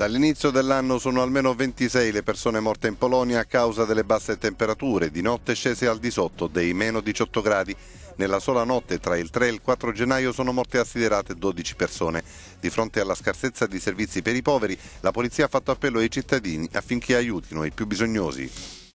Dall'inizio dell'anno sono almeno 26 le persone morte in Polonia a causa delle basse temperature, di notte scese al di sotto dei meno 18 gradi. Nella sola notte tra il 3 e il 4 gennaio sono morte assiderate 12 persone. Di fronte alla scarsezza di servizi per i poveri, la polizia ha fatto appello ai cittadini affinché aiutino i più bisognosi.